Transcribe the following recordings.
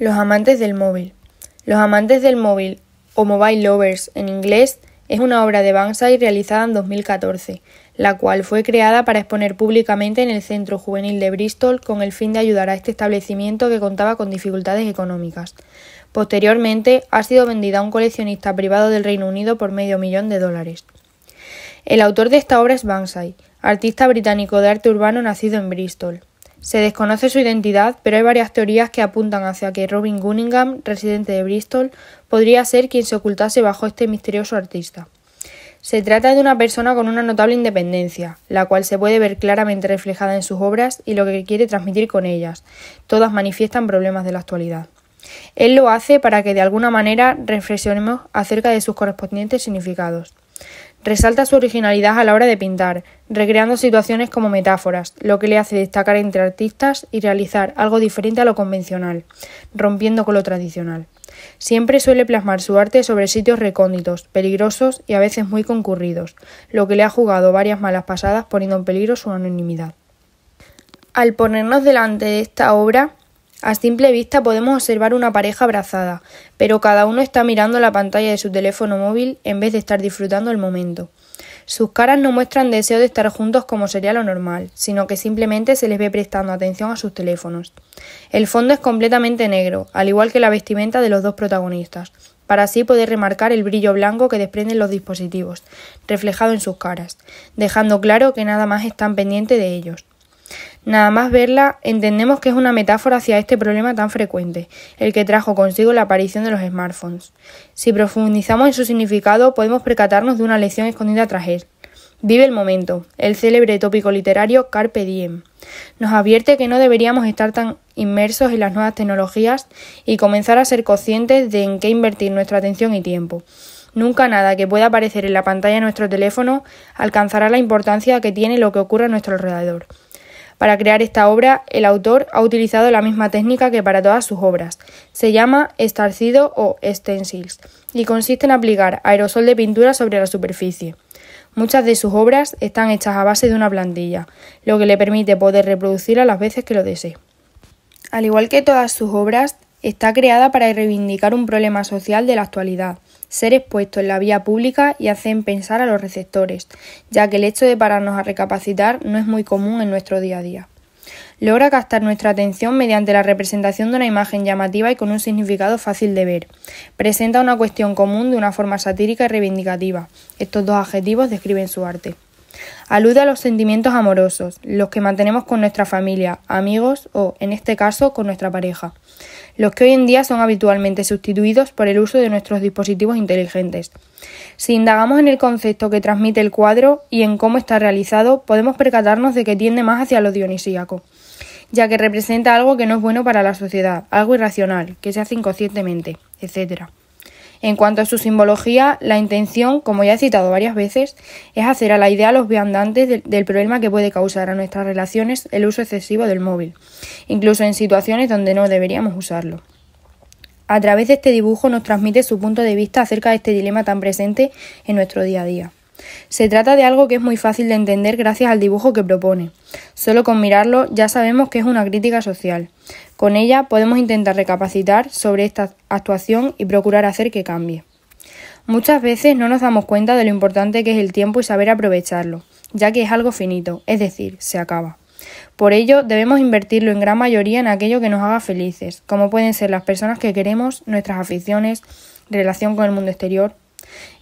Los amantes del móvil. Los amantes del móvil, o Mobile Lovers en inglés, es una obra de Banksy realizada en 2014, la cual fue creada para exponer públicamente en el Centro Juvenil de Bristol con el fin de ayudar a este establecimiento que contaba con dificultades económicas. Posteriormente, ha sido vendida a un coleccionista privado del Reino Unido por medio millón de dólares. El autor de esta obra es Banksy, artista británico de arte urbano nacido en Bristol. Se desconoce su identidad, pero hay varias teorías que apuntan hacia que Robin Gunningham, residente de Bristol, podría ser quien se ocultase bajo este misterioso artista. Se trata de una persona con una notable independencia, la cual se puede ver claramente reflejada en sus obras y lo que quiere transmitir con ellas. Todas manifiestan problemas de la actualidad. Él lo hace para que de alguna manera reflexionemos acerca de sus correspondientes significados. Resalta su originalidad a la hora de pintar, recreando situaciones como metáforas, lo que le hace destacar entre artistas y realizar algo diferente a lo convencional, rompiendo con lo tradicional. Siempre suele plasmar su arte sobre sitios recónditos, peligrosos y a veces muy concurridos, lo que le ha jugado varias malas pasadas poniendo en peligro su anonimidad. Al ponernos delante de esta obra, a simple vista podemos observar una pareja abrazada, pero cada uno está mirando la pantalla de su teléfono móvil en vez de estar disfrutando el momento. Sus caras no muestran deseo de estar juntos como sería lo normal, sino que simplemente se les ve prestando atención a sus teléfonos. El fondo es completamente negro, al igual que la vestimenta de los dos protagonistas, para así poder remarcar el brillo blanco que desprenden los dispositivos, reflejado en sus caras, dejando claro que nada más están pendientes de ellos. Nada más verla, entendemos que es una metáfora hacia este problema tan frecuente, el que trajo consigo la aparición de los smartphones. Si profundizamos en su significado, podemos percatarnos de una lección escondida tras él. Vive el momento, el célebre tópico literario Carpe Diem. Nos advierte que no deberíamos estar tan inmersos en las nuevas tecnologías y comenzar a ser conscientes de en qué invertir nuestra atención y tiempo. Nunca nada que pueda aparecer en la pantalla de nuestro teléfono alcanzará la importancia que tiene lo que ocurre a nuestro alrededor. Para crear esta obra, el autor ha utilizado la misma técnica que para todas sus obras. Se llama estarcido o stencils y consiste en aplicar aerosol de pintura sobre la superficie. Muchas de sus obras están hechas a base de una plantilla, lo que le permite poder reproducirla las veces que lo desee. Al igual que todas sus obras, está creada para reivindicar un problema social de la actualidad, ser expuestos en la vía pública y hacen pensar a los receptores, ya que el hecho de pararnos a recapacitar no es muy común en nuestro día a día. Logra captar nuestra atención mediante la representación de una imagen llamativa y con un significado fácil de ver. Presenta una cuestión común de una forma satírica y reivindicativa. Estos dos adjetivos describen su arte. Alude a los sentimientos amorosos, los que mantenemos con nuestra familia, amigos o, en este caso, con nuestra pareja, los que hoy en día son habitualmente sustituidos por el uso de nuestros dispositivos inteligentes. Si indagamos en el concepto que transmite el cuadro y en cómo está realizado, podemos percatarnos de que tiende más hacia lo dionisíaco, ya que representa algo que no es bueno para la sociedad, algo irracional, que se hace inconscientemente, etc. En cuanto a su simbología, la intención, como ya he citado varias veces, es hacer a la idea a los viandantes del problema que puede causar a nuestras relaciones el uso excesivo del móvil, incluso en situaciones donde no deberíamos usarlo. A través de este dibujo nos transmite su punto de vista acerca de este dilema tan presente en nuestro día a día. Se trata de algo que es muy fácil de entender gracias al dibujo que propone. Solo con mirarlo ya sabemos que es una crítica social. Con ella podemos intentar recapacitar sobre esta actuación y procurar hacer que cambie. Muchas veces no nos damos cuenta de lo importante que es el tiempo y saber aprovecharlo, ya que es algo finito, es decir, se acaba. Por ello, debemos invertirlo en gran mayoría en aquello que nos haga felices, como pueden ser las personas que queremos, nuestras aficiones, relación con el mundo exterior.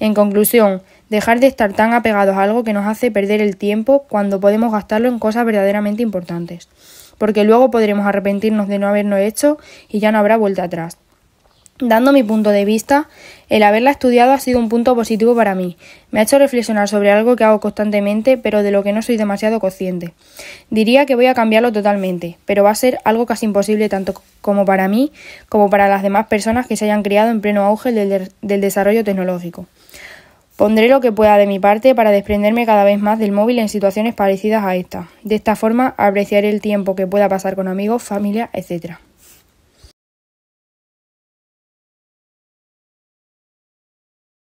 En conclusión, Dejar de estar tan apegados a algo que nos hace perder el tiempo cuando podemos gastarlo en cosas verdaderamente importantes, porque luego podremos arrepentirnos de no haberlo hecho y ya no habrá vuelta atrás. Dando mi punto de vista, el haberla estudiado ha sido un punto positivo para mí. Me ha hecho reflexionar sobre algo que hago constantemente, pero de lo que no soy demasiado consciente. Diría que voy a cambiarlo totalmente, pero va a ser algo casi imposible tanto como para mí como para las demás personas que se hayan criado en pleno auge del desarrollo tecnológico. Pondré lo que pueda de mi parte para desprenderme cada vez más del móvil en situaciones parecidas a esta. De esta forma apreciaré el tiempo que pueda pasar con amigos, familia, etc.